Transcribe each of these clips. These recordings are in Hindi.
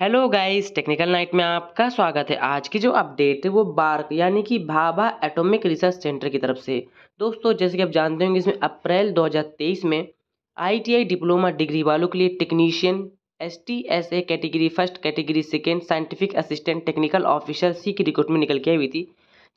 हेलो गाइस टेक्निकल नाइट में आपका स्वागत है आज की जो अपडेट है वो बार्क यानी कि भाभा एटॉमिक रिसर्च सेंटर की तरफ से दोस्तों जैसे कि आप जानते होंगे इसमें अप्रैल 2023 में आईटीआई डिप्लोमा डिग्री वालों के लिए technician S T S A category first category second scientific assistant technical officer C की रिक्रूटमेंट निकल के आई हुई थी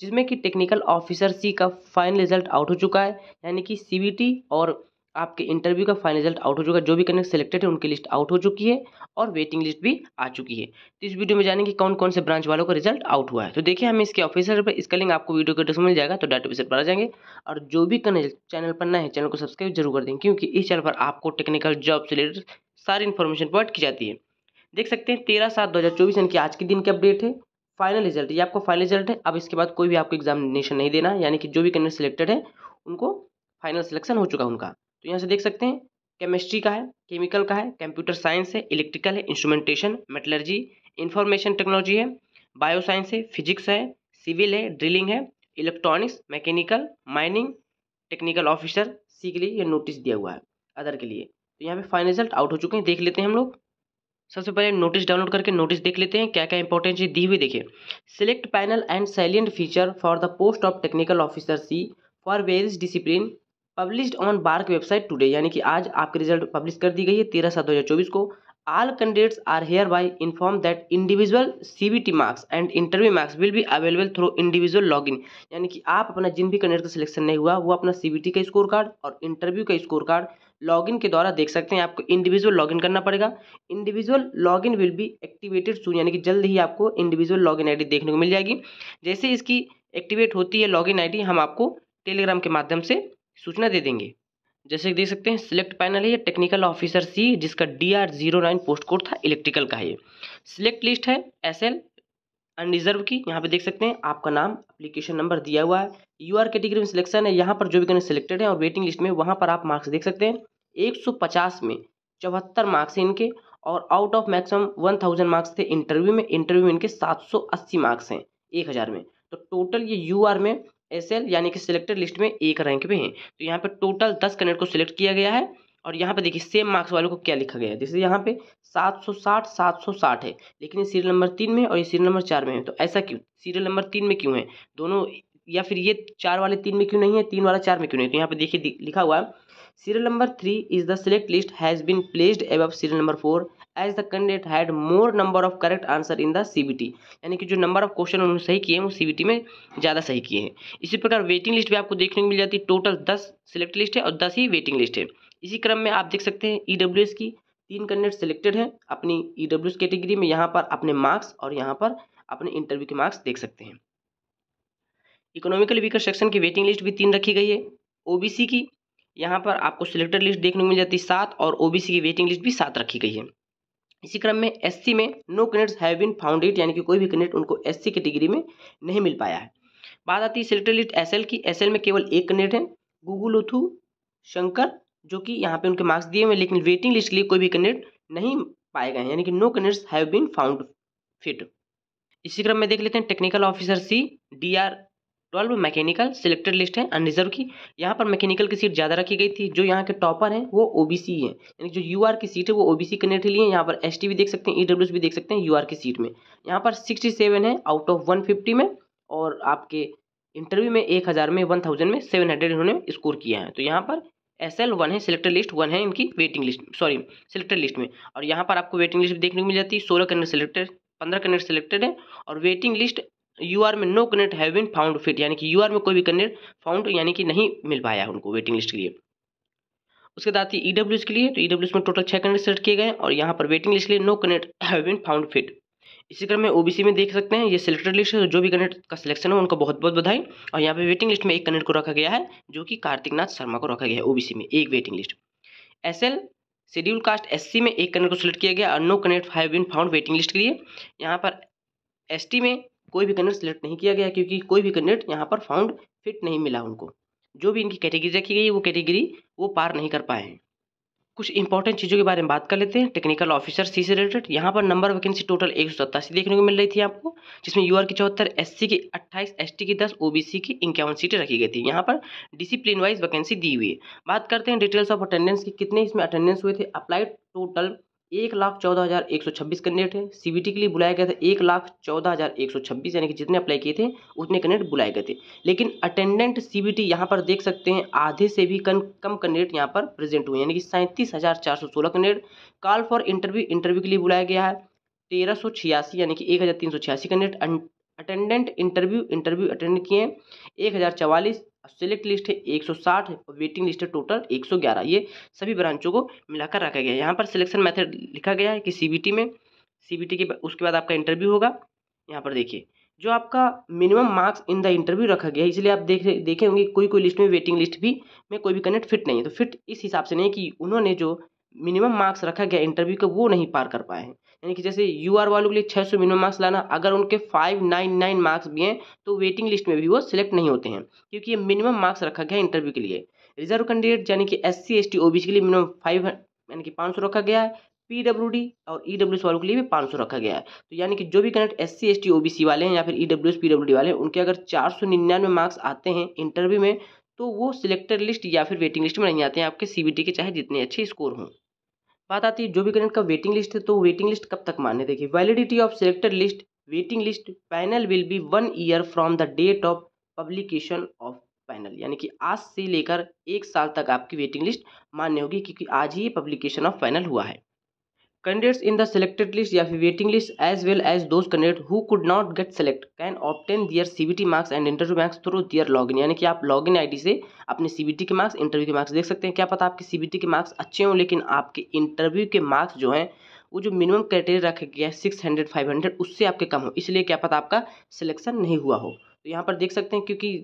जिसमें कि टेक्निकल ऑफिसर सी का फाइनल रिजल्ट आउट हो चुका है यानी कि सी और आपके इंटरव्यू का फाइनल रिजल्ट आउट हो चुका है जो भी कैंडिडेट सिलेक्टेड है उनकी लिस्ट आउट हो चुकी है और वेटिंग लिस्ट भी आ चुकी है तो इस वीडियो में जानेंगे कौन कौन से ब्रांच वालों का रिजल्ट आउट हुआ है तो देखिए हमें इसके ऑफिसर पर इसका लिंक आपको वीडियो के डिस्क मिल जाएगा तो डाटा पर आ जाएंगे और जो भी कैंडिडेट चैनल पर नए है चैनल को सब्सक्राइब जरूर कर दें क्योंकि इस चैनल पर आपको टेक्निकल जॉब से रिलेटेड सारी इन्फॉर्मेशन प्रोवाइड की जाती है देख सकते हैं तेरह सात दो हज़ार चौबीस यानी कि आज के दिन की अपडेट है फाइनल रिजल्ट ये आपको फाइनल रिजल्ट है अब इसके बाद कोई भी आपको एग्जामिनेशन नहीं देना यानी कि जो भी कैंडिडेट सिलेक्टेड है उनको फाइनल सिलेक्शन हो चुका है उनका तो यहाँ से देख सकते हैं केमिस्ट्री का है केमिकल का है कंप्यूटर साइंस है इलेक्ट्रिकल है इंस्ट्रूमेंटेशन मेटलर्जी इंफॉर्मेशन टेक्नोलॉजी है बायो साइंस है फिजिक्स है सिविल है ड्रिलिंग है electronics mechanical mining technical officer C के लिए यह नोटिस दिया हुआ है अदर के लिए तो यहाँ पे फाइनल रिजल्ट आउट हो चुके हैं देख लेते हैं हम लोग सबसे पहले नोटिस डाउनलोड करके नोटिस देख लेते हैं क्या क्या इंपॉर्टेंट चीज़ दी हुई देखिए select panel and salient feature for the post of technical officer C for various discipline published on BARC website today यानी कि आज आपके रिजल्ट पब्लिश कर दी गई है तेरह सात दो हज़ार चौबीस को all candidates are hereby informed that individual CBT marks and interview marks will be available through individual login यानी कि आप अपना जिन भी कैंडिडेट का सिलेक्शन नहीं हुआ वो अपना टी का स्कोर कार्ड और इंटरव्यू का स्कोर कार्ड लॉगिन के द्वारा देख सकते हैं आपको इंडिविजुअल लॉगिन करना पड़ेगा individual login will be activated soon यानी कि जल्द ही आपको इंडिविजुअल लॉगिन डी देखने को मिल जाएगी जैसे इसकी एक्टिवेट होती है लॉगिन डी हम आपको टेलीग्राम के माध्यम से सूचना दे देंगे जैसे देख सकते हैं सिलेक्ट पैनल है ये टेक्निकल ऑफिसर सी जिसका D R zero nine post code था इलेक्ट्रिकल का है सिलेक्ट लिस्ट है एस एल अनरिजर्व की यहाँ पे देख सकते हैं आपका नाम अप्लीकेशन नंबर दिया हुआ है यू आर कैटेगरी में सिलेक्शन है यहाँ पर जो भी कहीं सिलेक्टेड है और वेटिंग लिस्ट में वहाँ पर आप मार्क्स देख सकते हैं पचास में चौहत्तर मार्क्स हैं इनके और out of maximum thousand marks थे इंटरव्यू में इंटरव्यू में इनके अस्सी मार्क्स हैं हज़ार में तो टोटल ये यू आर में एस यानी कि सिलेक्टेड लिस्ट में एक रैंक में है तो यहाँ पर टोटल दस कैंडिडेट को सिलेक्ट किया गया है और यहाँ पे देखिए सेम मार्क्स वालों को क्या लिखा गया है जैसे यहाँ पे 760 760 है लेकिन ये सीरियल नंबर तीन में और ये सीरियल नंबर चार में है तो ऐसा क्यों सीरियल नंबर तीन में क्यों है दोनों या फिर ये चार वाले तीन में क्यों नहीं है तीन वाला चार में क्यों नहीं है तो यहाँ पर देखिए लिखा हुआ है serial number three is the select list has been placed above serial number four as the candidate had more number of correct answer in the CBT यानी कि जो नंबर ऑफ क्वेश्चन उन्होंने सही किए हैं वो सीबीटी में ज़्यादा सही किए हैं इसी प्रकार वेटिंग लिस्ट भी आपको देखने को मिल जाती है टोटल दस सिलेक्ट लिस्ट है और दस ही वेटिंग लिस्ट है इसी क्रम में आप देख सकते हैं ई e की तीन कैंडिडेट सिलेक्टेड हैं अपनी ई e कैटेगरी में यहाँ पर अपने मार्क्स और यहाँ पर अपने इंटरव्यू के मार्क्स देख सकते हैं इकोनॉमिकल वीकर सेक्शन की वेटिंग लिस्ट भी तीन रखी गई है ओबीसी की यहाँ पर आपको सिलेक्टेड लिस्ट देखने को मिल जाती है सात और ओबीसी की वेटिंग लिस्ट भी सात रखी गई है इसी क्रम में सी में no candidates have been found it यानी कि कोई भी कैंडिडेट उनको एस सी कैटेगरी में नहीं मिल पाया है बात आती है सिलेक्टेड लिस्ट एल की एल में केवल एक कैंडिडेट है गूगल उथू शंकर जो कि यहाँ पे उनके मार्क्स दिए हुए हैं लेकिन वेटिंग लिस्ट के लिए कोई भी कैंडिडेट नहीं पाए गए हैं यानी कि no candidates have been found fit इसी क्रम में देख लेते हैं technical officer C D R twelve mechanical selected list है अनरिजर्व की यहाँ पर मैकेनिकल की सीट ज़्यादा रखी गई थी जो यहाँ के टॉपर हैं वो ओबीसी हैं यानी जो यूआर की सीट है वो ओबीसी कैंडिडेट लिए यहाँ पर एसटी भी देख सकते हैं ईडब्ल्यूएस e भी देख सकते हैं यूआर की सीट में यहाँ पर सिक्सटी सेवन है आउट ऑफ वन फिफ्टी में और आपके इंटरव्यू में एक हज़ार में वन थाउजेंड में सेवन हंड्रेड इन्होंने स्कोर किया है तो यहाँ पर एस एल वन है सिलेक्टेड लिस्ट वन है इनकी waiting list sorry selected list में और यहाँ पर आपको वेटिंग लिस्ट देखने को मिल जाती है सोलह कैंडिडेट सिलेक्टेड पंद्रह कैंडिडेट सिलेक्टेड है और वेटिंग लिस्ट यू आर में no connect have been found fit यानी कि यू आर में कोई भी कनेक्ट फाउंड यानी कि नहीं मिल पाया उनको वेटिंग लिस्ट के लिए उसके बाद ही ई e डब्ल्यू के लिए तो ई e डब्ल्यू में टोटल छः कनेक्ट सेलेक्ट किए गए और यहाँ पर वेटिंग लिस्ट के लिए no connect have been found fit इसी क्रम में ओबीसी में देख सकते हैं ये सिलेक्टेड लिस्ट है तो जो भी कनेक्ट का सिलेक्शन है उनको बहुत बहुत बधाई और यहाँ पे वेटिंग लिस्ट में एक कनेक्ट को रखा गया है जो कि कार्तिक नाथ शर्मा को रखा गया है ओबीसी में एक waiting list S L schedule caste S में एक कनेक्ट को सिलेक्ट किया गया और no connect have been found waiting list के लिए यहाँ पर एस में कोई भी कैंडिडेट सेलेक्ट नहीं किया गया क्योंकि कोई भी कैंडिडेट यहाँ पर फाउंड फिट नहीं मिला उनको जो भी इनकी कैटेगरी रखी गई वो कैटेगरी वो पार नहीं कर पाए हैं कुछ इंपॉर्टेंट चीज़ों के बारे में बात कर लेते हैं टेक्निकल ऑफिसर सी से रिलेटेड यहाँ पर नंबर वैकेंसी टोटल एक सौ देखने को मिल रही थी आपको जिसमें यूआर की चौहत्तर एससी की अट्ठाईस एसटी की दस ओबीसी की इक्यावन सीटें रखी गई थी यहाँ पर डिसिप्लिन वाइज वैकेंसी दी हुई है बात करते हैं डिटेल्स ऑफ अटेंडेंस की कितने इसमें अटेंडेंस हुए थे अप्लाइड टोटल एक लाख चौदह हज़ार एक सौ छब्बीस कैंडिडेट है सीबीटी के लिए बुलाया गया था एक लाख चौदह हज़ार एक सौ छब्बीस यानी कि जितने अप्लाई किए थे उतने कैंडिडेट बुलाए गए थे लेकिन अटेंडेंट सीबीटी यहाँ पर देख सकते हैं आधे से भी कम कम कैंडिडेट यहाँ पर प्रेजेंट हुए यानी कि सैंतीस हज़ार चार सौ सोलह candidate call for interview interview के लिए बुलाया गया है तेरह सौ छियासी यानी कि एक हज़ार तीन सौ छियासी candidate attendant interview interview attend किए एक हज़ार चवालीस सेलेक्ट लिस्ट है 160 और वेटिंग लिस्ट है टोटल 111 ये सभी ब्रांचों को मिलाकर रखा गया है यहाँ पर सिलेक्शन मेथड लिखा गया है कि सी में सी के उसके बाद आपका इंटरव्यू होगा यहाँ पर देखिए जो आपका minimum marks in the interview रखा गया है इसलिए आप देख देखे होंगे कोई कोई लिस्ट में वेटिंग लिस्ट भी में कोई भी कनेक्ट फिट नहीं है तो फिट इस हिसाब से नहीं कि उन्होंने जो मिनिमम मार्क्स रखा गया इंटरव्यू का वो नहीं पार कर पाए हैं यानी कि जैसे यू आर वालों के लिए छः सौ मिनिमम मार्क्स लाना अगर उनके फाइव नाइन नाइन मार्क्स भी हैं तो वेटिंग लिस्ट में भी वो सिलेक्ट नहीं होते हैं क्योंकि ये मिनिमम मार्क्स रखा गया है इंटरव्यू के लिए रिजर्व कैंडिडेट यानी कि S C S T O B C के लिए मिनिमम फाइव यानी कि पाँच सौ रखा गया है पी डब्ल्यू डी और ई डब्ल्यू एस वालों के लिए भी पाँच सौ रखा गया है तो यानी कि जो भी candidate S C S T O B C वाले हैं या फिर E W S P W D वाले हैं उनके अगर चार सौ निन्यानवे मार्क्स आते हैं इंटरव्यू में तो वो सिलेक्टेड लिस्ट या फिर वेटिंग लिस्ट में नहीं आते हैं आपके सी बी टी के चाहे जितने अच्छे स्कोर हों बात आती है जो भी कैंडिडेट का वेटिंग लिस्ट है तो वेटिंग लिस्ट कब तक मान्य देखिए validity of selected list waiting list panel will be one year from the date of publication of panel यानी कि आज से लेकर एक साल तक आपकी वेटिंग लिस्ट मान्य होगी क्योंकि आज ही पब्लिकेशन ऑफ पैनल हुआ है candidates in the selected list या फिर well as as well as could not who select can obtain their C B T marks and interview marks through through log in यानी कि आप आई आईडी से अपने टी के मार्क्स इंटरव्यू के मार्क्स देख सकते हैं क्या पता आपके टी के मार्क्स अच्छे हों लेकिन आपके इंटरव्यू के मार्क्स जो हैं वो जो मिनिमम क्राइटेरिया रखा गया है सिक्स हंड्रेड फाइव हंड्रेड उससे आपके कम हो इसलिए क्या पता आपका सिलेक्शन नहीं हुआ हो तो यहाँ पर देख सकते हैं क्योंकि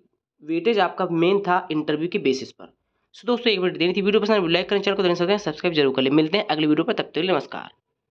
वेटेज आपका मेन था इंटरव्यू के बेसिस पर सो दोस्तों एक वीडियो देनी थी वीडियो पसंद तो लाइक करें चैनल को देने सकते हैं सब्सक्राइब जरूर कर ले मिलते हैं अगली वीडियो पर तब तक नमस्कार